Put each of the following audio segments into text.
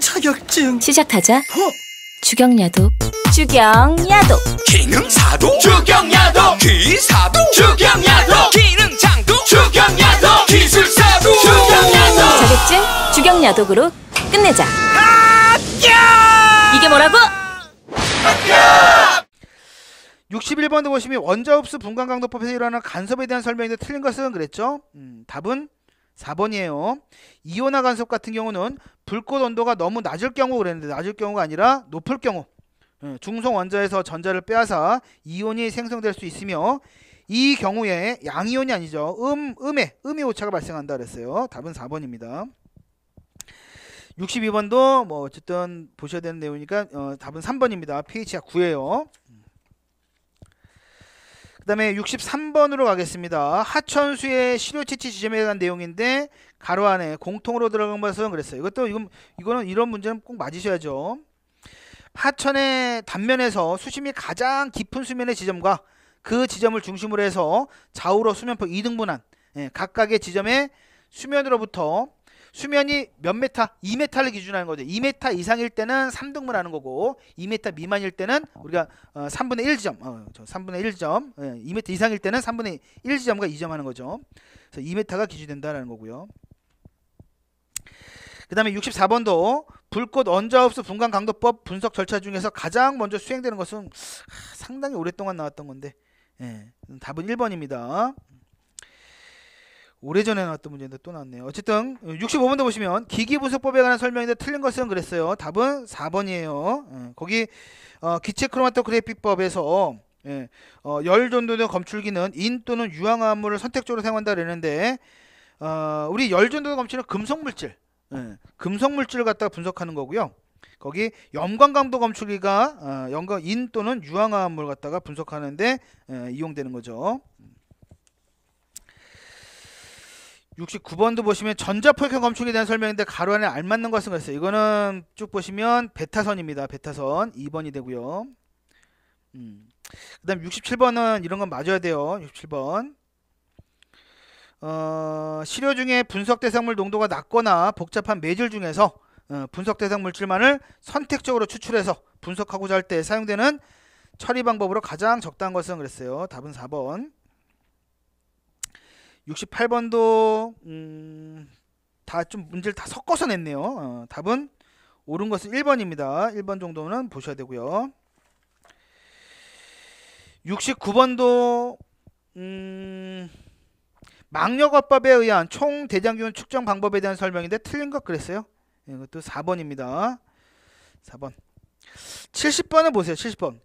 자격증 시작하자 어? 주경야도 주경야도 기능사도 주경야도 기사도 주경야도 기능장도 주경야도 기술사도 주경야도 자격증 주경야독으로 끝내자 이게 뭐라고? 61번도 보시면 원자흡수 분광강도법에서 일어나는 간섭에 대한 설명인데 틀린 것은 그랬죠? 음, 답은 4번이에요. 이온화 간섭 같은 경우는 불꽃 온도가 너무 낮을 경우 그랬는데 낮을 경우가 아니라 높을 경우 예, 중성 원자에서 전자를 빼앗아 이온이 생성될 수 있으며 이 경우에 양이온이 아니죠. 음, 음의 음의 오차가 발생한다 그랬어요. 답은 4번입니다. 62번도 뭐 어쨌든 보셔야 되는 내용이니까 어, 답은 3번입니다. pH가 9예요. 음. 다음에 63번으로 가겠습니다. 하천수의 시료 채취 지점에 관한 내용인데 가로 안에 공통으로 들어간 것은 그랬어요. 이것도 이건 이거는 이런 문제는 꼭 맞으셔야죠. 하천의 단면에서 수심이 가장 깊은 수면의 지점과 그 지점을 중심으로 해서 좌우로 수면폭 2등분한 예, 각각의 지점의 수면으로부터 수면이 몇 메타? 2메타를 기준하는 거죠. 2메타 이상일 때는 3등분 하는 거고 2메타 미만일 때는 우리가 어, 3분의 1점, 어, 저 3분의 1점, 예, 2메타 이상일 때는 3분의 1점과 2점 하는 거죠. 그래서 2메타가 기준된다라는 거고요. 그 다음에 64번도 불꽃 원자우스분광 강도법 분석 절차 중에서 가장 먼저 수행되는 것은 상당히 오랫동안 나왔던 건데 예, 답은 1번입니다. 오래전에 나왔던 문제인데 또 나왔네요. 어쨌든 65번도 보시면 기기분석법에 관한 설명인데 틀린 것은 그랬어요. 답은 4번이에요. 예, 거기 어, 기체 크로마토그래피법에서 예, 어, 열 전도된 검출기는 인 또는 유황 화합물을 선택적으로 사용한다 그랬는데 어, 우리 열 전도된 검출은 금속물질 예, 금속물질을 갖다가 분석하는 거고요. 거기 염광강도 검출기가 어, 인 또는 유황화합물 갖다가 분석하는데 이용되는 거죠. 69번도 보시면 전자폭행 검출에 대한 설명인데 가로 안에 알맞는 것은그랬어요 이거는 쭉 보시면 베타선입니다. 베타선 2번이 되고요. 음. 그 다음 67번은 이런 건 맞아야 돼요. 67번. 어, 시료 중에 분석 대상물 농도가 낮거나 복잡한 매질 중에서 어, 분석 대상 물질만을 선택적으로 추출해서 분석하고자 할 때 사용되는 처리 방법으로 가장 적당한 것은 그랬어요. 답은 4번. 68번도 음, 다좀 문제를 다 섞어서 냈네요. 어, 답은 옳은 것은 1번입니다. 1번 정도는 보셔야 되고요. 69번도 음, 망력어법에 의한 총 대장균 측정 방법에 대한 설명인데 틀린 것 그랬어요. 이것도 예, 4번입니다. 4번. 70번을 보세요. 70번.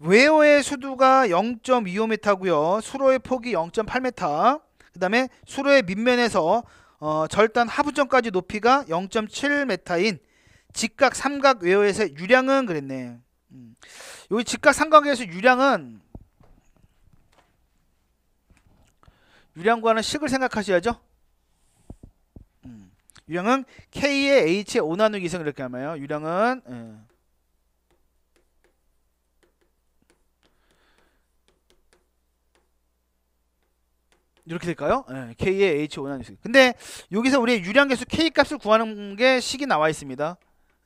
외호의 수두가 0.25m고요. 수로의 폭이 0.8m. 그 다음에 수로의 밑면에서 어, 절단 하부점까지 높이가 0.7m인 직각 삼각 외워에서 유량은 그랬네. 음. 여기 직각 삼각에서 유량은 유량과는 식을 생각하셔야죠. 음. 유량은 K의 H의 5 나누기 이상 이렇게 하면 유량은 음. 이렇게 될까요? 네, K의 H5는 뉴 근데 여기서 우리 유리 계수 K 값을 구하는 게 식이 나와 있습니다.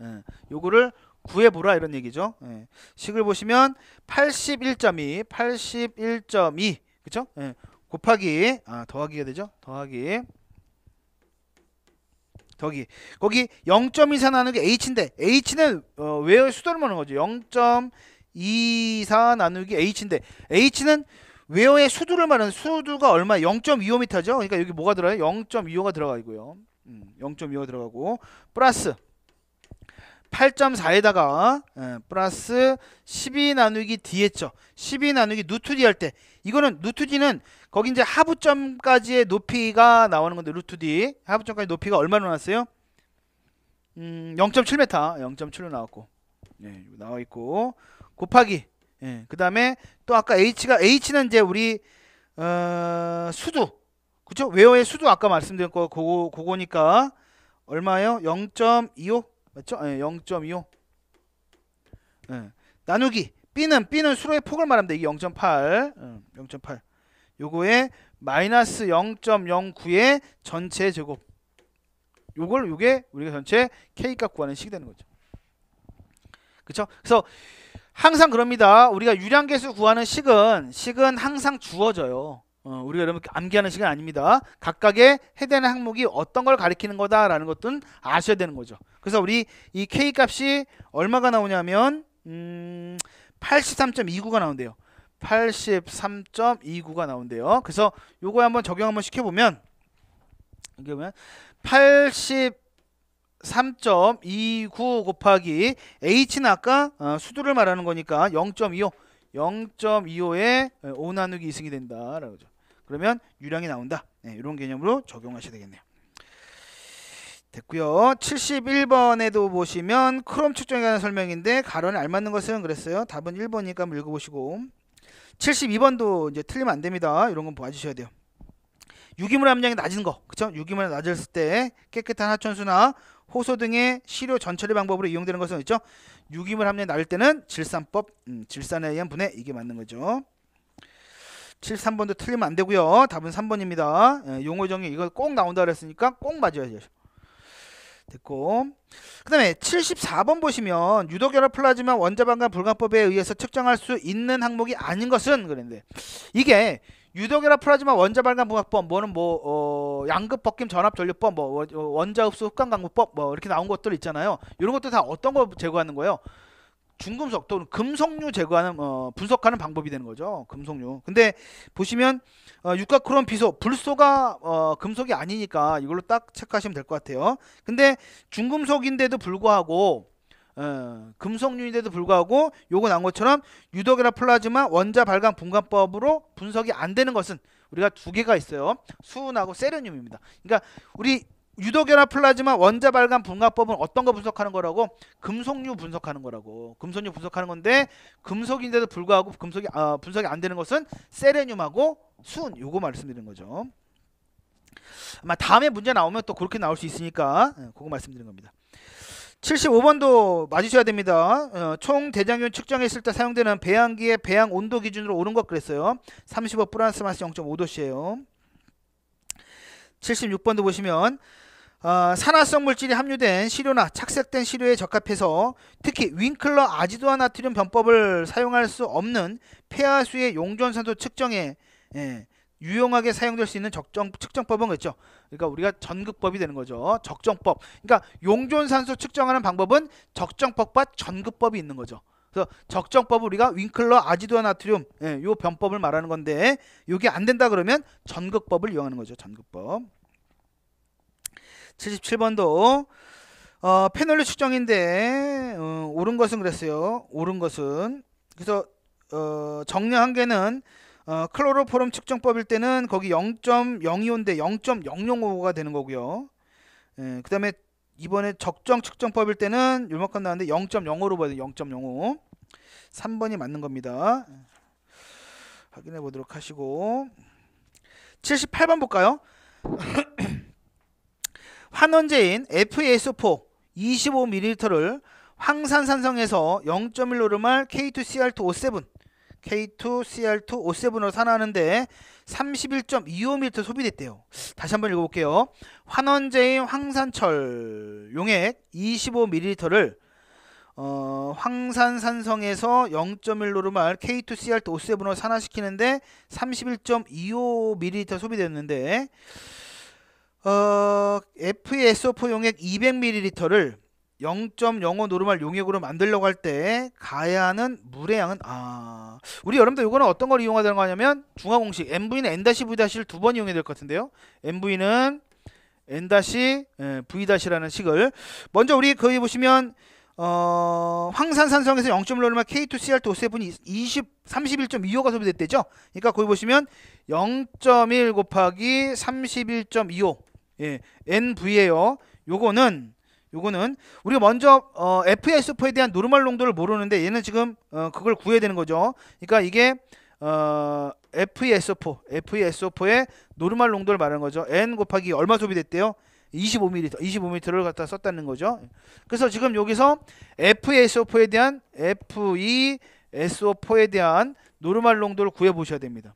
예, 요거를 구해보라 이런 얘기죠. 네, 식을 보시면 81.2, 81.2, 그쵸? 네, 곱하기, 아, 더하기가 되죠? 더하기. 더기 거기 0.24 나누기 h인데 h는 어, 외 수도를 모는 거죠. 0.24 나누기 h인데 h는 웨어의 수두를 말하는 수두가 얼마 0.25m죠. 그러니까 여기 뭐가 들어요? 0.25가 들어가 고요 음, 0.25가 들어가고 플러스 8.4에다가 예, 플러스 12 나누기 d 했죠. 12 나누기 루트 디할때 이거는 루트 디는 거기 이제 하부점까지의 높이가 나오는 건데 루트 디 하부점까지 높이가 얼마나 나왔어요? 음, 0.7m 0.7로 나왔고 예, 나와 있고 곱하기 예. 그 다음에 또 아까 H가, H는 이제 우리, 어, 수두 그쵸? 웨어의 수두 아까 말씀드린 거, 그거, 그거니까. 얼마예요? 0.25? 맞죠? 예, 0.25. 예. 나누기. B는, B는 수로의 폭을 말합니다. 이게 0.8. 0.8. 예, 요거에 마이너스 0.09의 전체 제곱. 요걸 요게 우리가 전체 k 값 구하는 식이 되는 거죠. 그쵸 그래서 항상 그럽니다. 우리가 유량계수 구하는 식은 식은 항상 주어져요. 어, 우리가 여러분 암기하는 시간 아닙니다. 각각의 해당하 항목이 어떤 걸 가리키는 거다라는 것은 들 아셔야 되는 거죠. 그래서 우리 이 K 값이 얼마가 나오냐면 음, 83.29가 나온대요. 83.29가 나온대요. 그래서 요거 한번 적용 한번 시켜보면 이게 보면 80 3.29 곱하기 h는 아까 어, 수두를 말하는 거니까 0.25 0.25에 5 나누기 2승이 된다라고 죠 그러면 유량이 나온다. 네, 이런 개념으로 적용하셔야 되겠네요. 됐고요. 71번에도 보시면 크롬 측정에 관한 설명인데 가로는 알맞는 것은 그랬어요. 답은 1번이니까 한 읽어보시고 72번도 이제 틀리면 안 됩니다. 이런 건 봐주셔야 돼요. 유기물 함량이 낮은 거, 그쵸? 유기물이 낮았을 때 깨끗한 하천수나 호소 등의 시료 전처리 방법으로 이용되는 것은 있죠. 유기물 함량이 낮을 때는 질산법, 음, 질산에 의한 분해 이게 맞는 거죠. 73번도 틀리면 안 되고요. 답은 3번입니다. 예, 용어 정의 이거 꼭 나온다 그랬으니까 꼭 맞아야죠. 됐고 그 다음에 74번 보시면 유독결합 플라즈마 원자방과 불가법에 의해서 측정할 수 있는 항목이 아닌 것은 그랬는데 이게 유독이라 플라즈마 원자 발간 부각법 뭐는 뭐 어, 양극 벗김 전압 전류법 뭐 어, 원자 흡수 흡강 강구법 뭐 이렇게 나온 것들 있잖아요. 이런 것들 다 어떤 거 제거하는 거예요? 중금속 또는 금속류 제거하는 어, 분석하는 방법이 되는 거죠. 금속류. 근데 보시면 어, 육각크롬 비소 불소가 어, 금속이 아니니까 이걸로 딱 체크하시면 될 것 같아요. 근데 중금속인데도 불구하고 어, 금속류인데도 불구하고 요거 나온 것처럼 유독이나 플라즈마 원자 발광 분간법으로 분석이 안 되는 것은 우리가 두 개가 있어요. 수은하고 세르늄입니다. 그러니까 우리 유독연합 플라즈마 원자 발간 분광법은 어떤 거 분석하는 거라고? 금속류 분석하는 거라고. 금속류 분석하는 건데 금속인데도 불구하고 금속이 아, 분석이 안 되는 것은 세레늄하고 순 요거 말씀드리는 거죠. 아마 다음에 문제 나오면 또 그렇게 나올 수 있으니까 예, 그거 말씀드리는 겁니다. 75번도 맞으셔야 됩니다. 어, 총 대장균 측정했을 때 사용되는 배양기의 배양 온도 기준으로 오른 것 그랬어요. 35 플러스 마이너스 0.5도씨예요. 76번도 보시면 어, 산화성 물질이 함유된 시료나 착색된 시료에 적합해서 특히 윙클러 아지도아 나트륨 변법을 사용할 수 없는 폐하수의 용존산소 측정에 예, 유용하게 사용될 수 있는 적정 측정법은 그렇죠. 그러니까 우리가 전극법이 되는 거죠. 적정법. 그러니까 용존 산소 측정하는 방법은 적정법과 전극법이 있는 거죠. 그래서 적정법을 우리가 윙클러 아지도아 나트륨 예, 요 변법을 말하는 건데 이게 안 된다 그러면 전극법을 이용하는 거죠. 전극법. 77번도 어, 페놀류 측정인데 어, 옳은 것은 그랬어요. 옳은 것은 그래서 어, 정량 한계는 어, 클로로포름 측정법일 때는 거기 0.02호 대 0.005가 되는 거고요. 예, 그 다음에 이번에 적정 측정법일 때는 요만큼 나왔는데 0.05로 봐야 돼요. 0.05. 3번이 맞는 겁니다. 확인해 보도록 하시고 78번 볼까요? 환원제인 f a s o 4 25ml를 황산산성에서 0.1 노르말 K2CR2O7 K2Cr2O7으로 산화하는데 31.25m 소비됐대요. 다시 한번 읽어볼게요. 환원제인 황산철 용액 25ml를 어, 황산산성에서 0.1노르말 K2CR2O7으로 산화시키는데 31.25ml 소비됐는데 어, f s o 4 용액 200ml를 0.05 노르말 용액으로 만들려고 할 때 가야하는 물의 양은 아 우리 여러분들 이거는 어떤 걸 이용해야 되는 거냐면 중화 공식 mv는 n-v-를 두 번 이용해야 될 것 같은데요 mv는 n-v-라는 예, 식을 먼저 우리 거기 보시면 어, 황산산성에서 0 5르말 K2CR2O세븐이 20, 31.25가 소비됐대죠. 그러니까 거기 보시면 0.1 곱하기 31.25 예, n v 에요 요거는 요거는 우리가 먼저 어, F의 수퍼에 대한 노르말 농도를 모르는데 얘는 지금 어, 그걸 구해야 되는 거죠. 그러니까 이게 어, FeSO4, FeSO4의 노르말 농도를 말하는 거죠. N 곱하기 얼마 소비됐대요? 25ml, 25ml를 갖다 썼다는 거죠. 그래서 지금 여기서 FeSO4에 대한 FeSO4에 대한 노르말 농도를 구해 보셔야 됩니다.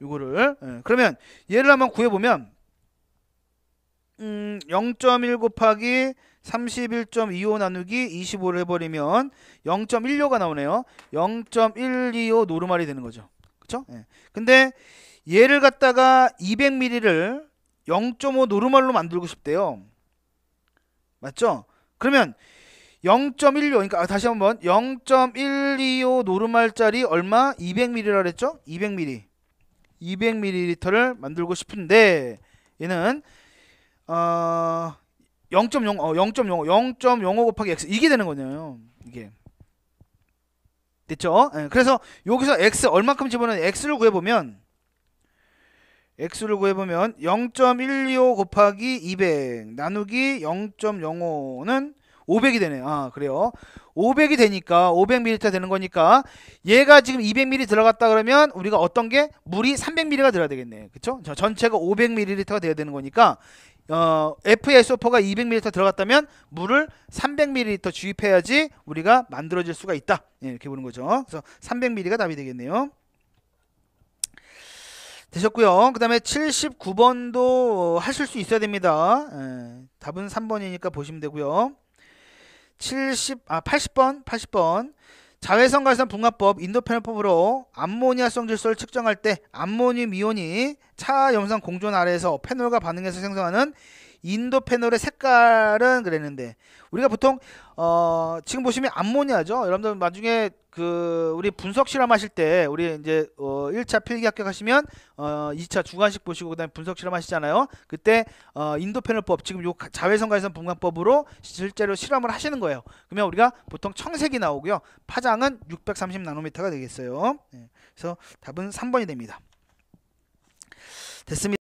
이거를 예. 그러면 얘를 한번 구해 보면 음, 0.1 곱하기 31.25 나누기 25를 해버리면 0.16가 나오네요. 0.125 노르말이 되는 거죠. 그쵸? 예. 근데 얘를 갖다가 200ml를 0.5 노르말로 만들고 싶대요. 맞죠? 그러면 0.125 그러니까 아, 다시 한번 0.125 노르말짜리 얼마 200ml라 그랬죠? 200ml 200ml를 만들고 싶은데 얘는 어, 0.0 어, 0.05 0.05 곱하기 x 이게 되는 거네요. 이게 됐죠? 네, 그래서 여기서 x 얼만큼 집어넣는 x를 구해보면 x를 구해보면 0.125 곱하기 200 나누기 0.05는 500이 되네. 아, 그래요. 500이 되니까 500ml 되는 거니까 얘가 지금 200ml 들어갔다 그러면 우리가 어떤 게 물이 300ml가 들어야 되겠네. 그쵸 전체가 500ml가 돼야 되는 거니까 어, FSO퍼가 200ml 들어갔다면 물을 300ml 주입해야지 우리가 만들어질 수가 있다. 예, 이렇게 보는 거죠. 그래서 300ml가 답이 되겠네요. 되셨고요. 그 다음에 79번도 하실 수 있어야 됩니다. 예, 답은 3번이니까 보시면 되고요. 70, 아, 80번, 80번. 자외선 갈선 분화법 인도페널법으로 암모니아 성질소를 측정할 때 암모늄 이온이 차염성 공존 아래에서 페놀과 반응해서 생성하는 인도 패널의 색깔은 그랬는데 우리가 보통 어 지금 보시면 암모니아죠. 여러분들 나중에 그 우리 분석 실험 하실 때 우리 이제 어 1차 필기 합격하시면 어 2차 주관식 보시고 그다음에 분석 실험 하시잖아요. 그때 어 인도 패널법 지금 요자외선가해선 분광법으로 실제로 실험을 하시는 거예요. 그러면 우리가 보통 청색이 나오고요. 파장은 630 나노미터가 되겠어요. 네. 그래서 답은 3번이 됩니다. 됐습니다.